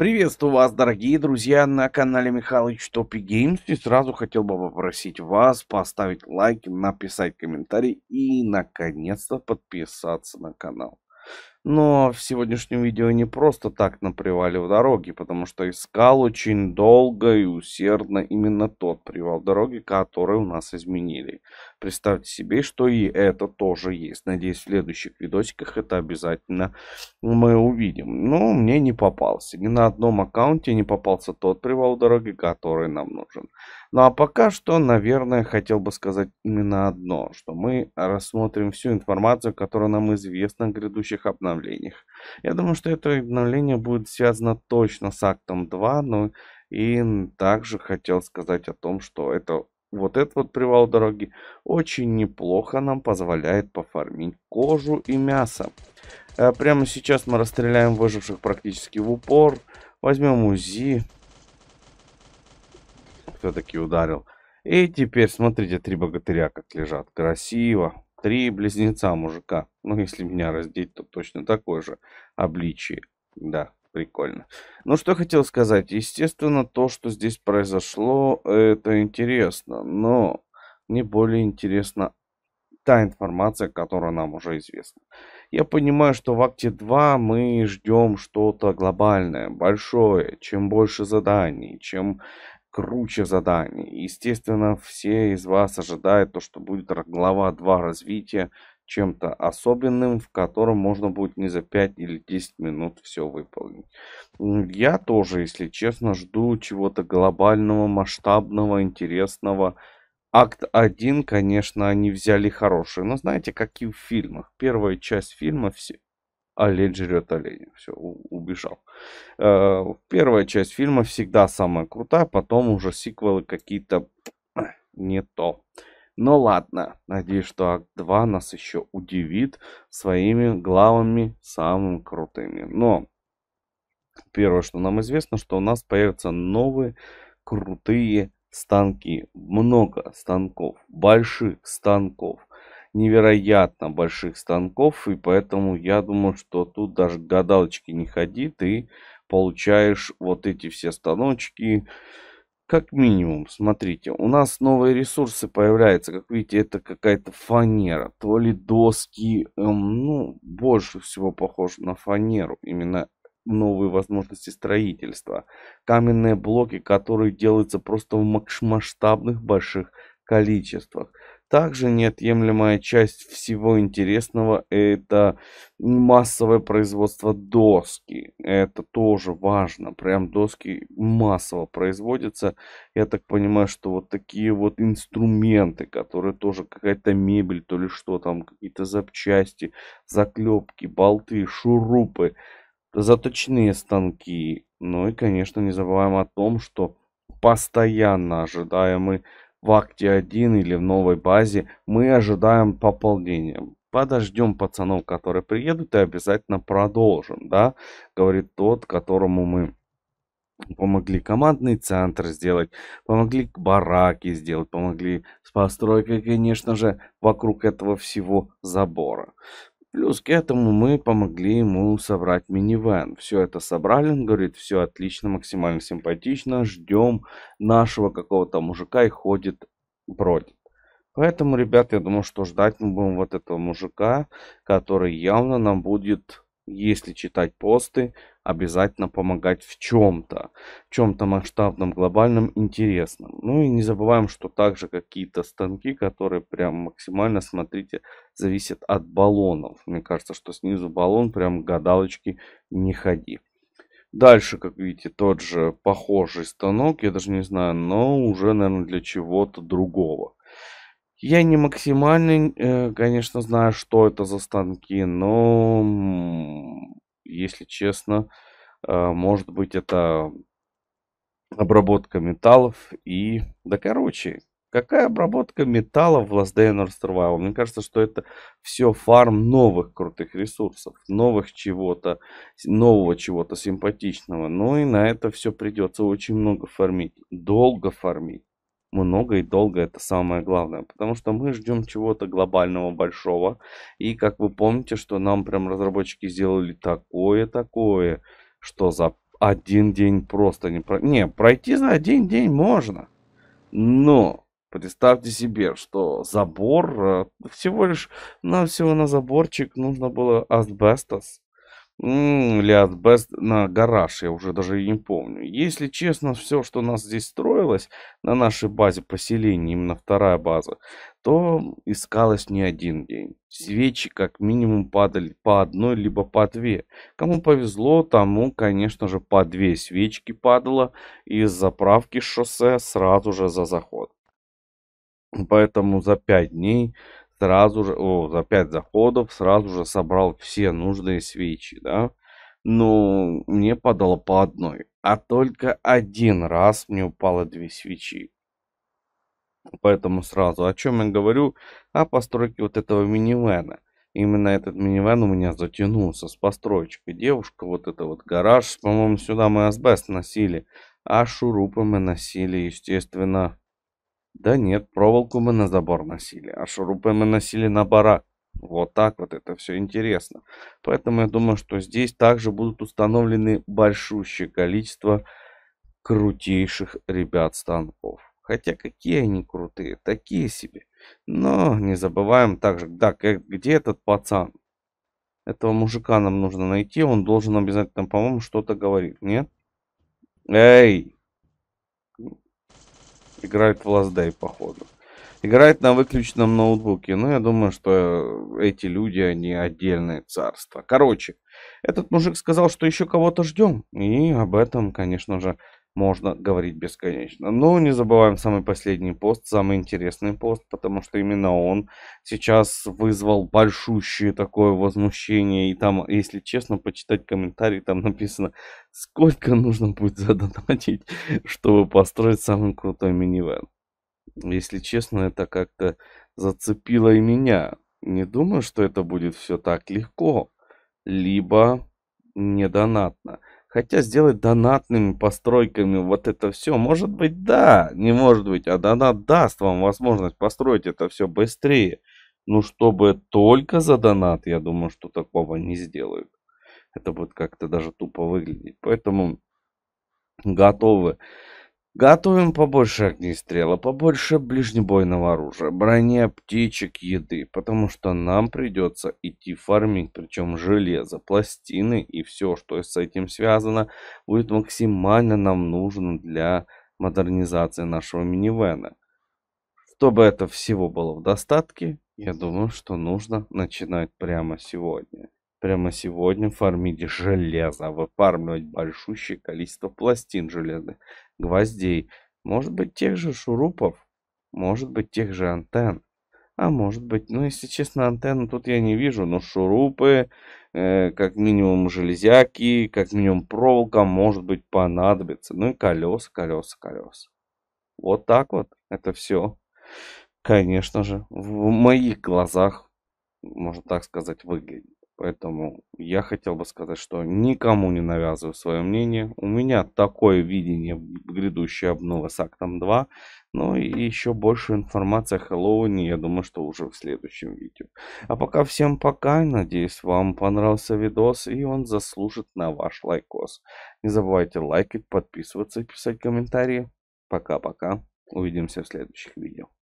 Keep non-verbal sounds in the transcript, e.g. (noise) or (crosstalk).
Приветствую вас, дорогие друзья, на канале Михалыч Топи Геймс. И сразу хотел бы попросить вас поставить лайк, написать комментарий и, наконец-то, подписаться на канал. Но в сегодняшнем видео не просто так на привале в дороге, потому что искал очень долго и усердно именно тот привал дороги, который у нас изменили. Представьте себе, что и это тоже есть. Надеюсь, в следующих видосиках это обязательно мы увидим. Но мне не попался. Ни на одном аккаунте не попался тот привал дороги, который нам нужен. Ну а пока что, наверное, хотел бы сказать именно одно, что мы рассмотрим всю информацию, которая нам известна о грядущих обновлениях обновлениях. Я думаю, что это обновление будет связано точно с актом 2, но и также хотел сказать о том, что это вот этот вот привал дороги очень неплохо нам позволяет пофармить кожу и мясо. Э, прямо сейчас мы расстреляем выживших практически в упор. Возьмем УЗИ. Кто-таки ударил. И теперь смотрите, три богатыря как лежат. Красиво три близнеца мужика. Ну, если меня раздеть, то точно такое же обличие. Да, прикольно. Ну, что хотел сказать. Естественно, то, что здесь произошло, это интересно. Но не более интересно та информация, которая нам уже известна. Я понимаю, что в акте 2 мы ждем что-то глобальное, большое. Чем больше заданий, чем круче заданий. Естественно, все из вас ожидают то, что будет глава 2 развития чем-то особенным, в котором можно будет не за 5 или 10 минут все выполнить. Я тоже, если честно, жду чего-то глобального, масштабного, интересного. Акт 1, конечно, они взяли хороший, но знаете, как и в фильмах. Первая часть фильма все, олень жрет оленя. Все, убежал. Э, первая часть фильма всегда самая крутая, потом уже сиквелы какие-то не то. Но ну ладно, надеюсь, что Акт 2 нас еще удивит своими главами самыми крутыми. Но первое, что нам известно, что у нас появятся новые крутые станки. Много станков, больших станков невероятно больших станков, и поэтому я думаю, что тут даже гадалочки не ходи, ты получаешь вот эти все станочки, как минимум, смотрите, у нас новые ресурсы появляются. Как видите, это какая-то фанера. То ли доски, эм, ну, больше всего похож на фанеру. Именно новые возможности строительства. Каменные блоки, которые делаются просто в масштабных больших количествах. Также неотъемлемая часть всего интересного это массовое производство доски. Это тоже важно. Прям доски массово производятся. Я так понимаю, что вот такие вот инструменты, которые тоже какая-то мебель, то ли что там, какие-то запчасти, заклепки, болты, шурупы, заточные станки. Ну и, конечно, не забываем о том, что постоянно ожидаемый в акте 1 или в новой базе мы ожидаем пополнения. Подождем пацанов, которые приедут, и обязательно продолжим, да, говорит тот, которому мы помогли командный центр сделать, помогли бараки сделать, помогли с постройкой, конечно же, вокруг этого всего забора. Плюс к этому мы помогли ему собрать минивэн. Все это собрали, он говорит, все отлично, максимально симпатично, ждем нашего какого-то мужика и ходит, против. Поэтому, ребят, я думаю, что ждать мы будем вот этого мужика, который явно нам будет если читать посты, обязательно помогать в чем-то, в чем-то масштабном, глобальном, интересном. Ну и не забываем, что также какие-то станки, которые прям максимально, смотрите, зависят от баллонов. Мне кажется, что снизу баллон прям гадалочки не ходи. Дальше, как видите, тот же похожий станок, я даже не знаю, но уже, наверное, для чего-то другого. Я не максимально, э, конечно, знаю, что это за станки, но, если честно, э, может быть, это обработка металлов и... Да, короче, какая обработка металлов в Last Day Survival? Мне кажется, что это все фарм новых крутых ресурсов, новых чего-то, нового чего-то симпатичного. Ну и на это все придется очень много фармить, долго фармить много и долго это самое главное, потому что мы ждем чего-то глобального, большого. И как вы помните, что нам прям разработчики сделали такое-такое, что за один день просто не... Про... Не, пройти за один день можно, но Представьте себе, что забор, э, всего лишь на всего на заборчик нужно было асбестос или Asbest на гараж, я уже даже и не помню. Если честно, все, что у нас здесь строилось, на нашей базе поселения, именно вторая база, то искалось не один день. Свечи как минимум падали по одной, либо по две. Кому повезло, тому, конечно же, по две свечки падало из заправки шоссе сразу же за заход. Поэтому за пять дней сразу же, о, за 5 заходов сразу же собрал все нужные свечи, да. Но ну, мне падало по одной. А только один раз мне упало две свечи. Поэтому сразу, о чем я говорю, о постройке вот этого минивэна. Именно этот минивэн у меня затянулся с постройкой. Девушка, вот это вот гараж, по-моему, сюда мы асбест носили. А шурупы мы носили, естественно, да нет, проволоку мы на забор носили, а шурупы мы носили на барак. Вот так вот это все интересно. Поэтому я думаю, что здесь также будут установлены большущее количество крутейших ребят станков. Хотя какие они крутые, такие себе. Но не забываем также, да, как, где этот пацан? Этого мужика нам нужно найти, он должен обязательно, по-моему, что-то говорить, нет? Эй! играет в Last Day, походу. Играет на выключенном ноутбуке. Ну, я думаю, что эти люди, они отдельное царство. Короче, этот мужик сказал, что еще кого-то ждем. И об этом, конечно же, можно говорить бесконечно. Но не забываем самый последний пост, самый интересный пост, потому что именно он сейчас вызвал большущее такое возмущение. И там, если честно, почитать комментарии, там написано, сколько нужно будет задонатить, (laughs) чтобы построить самый крутой минивэн. Если честно, это как-то зацепило и меня. Не думаю, что это будет все так легко, либо недонатно. донатно. Хотя сделать донатными постройками вот это все, может быть, да, не может быть, а донат даст вам возможность построить это все быстрее. Но ну, чтобы только за донат, я думаю, что такого не сделают. Это будет как-то даже тупо выглядеть. Поэтому готовы Готовим побольше огнестрела, побольше ближнебойного оружия, брони, птичек, еды, потому что нам придется идти фармить, причем железо, пластины и все, что с этим связано, будет максимально нам нужно для модернизации нашего минивена. Чтобы это всего было в достатке, я думаю, что нужно начинать прямо сегодня. Прямо сегодня фармить железо, выфармливать большущее количество пластин железных, гвоздей, может быть тех же шурупов, может быть тех же антенн. А может быть, ну если честно, антенну тут я не вижу, но шурупы, э, как минимум железяки, как минимум проволока, может быть, понадобится. Ну и колеса, колеса, колеса. Вот так вот это все. Конечно же, в моих глазах, можно так сказать, выглядит. Поэтому я хотел бы сказать, что никому не навязываю свое мнение. У меня такое видение грядущей обновы с актом 2. Ну и еще больше информации о Хэллоуине, я думаю, что уже в следующем видео. А пока всем пока. Надеюсь, вам понравился видос и он заслужит на ваш лайкос. Не забывайте лайкать, подписываться и писать комментарии. Пока-пока. Увидимся в следующих видео.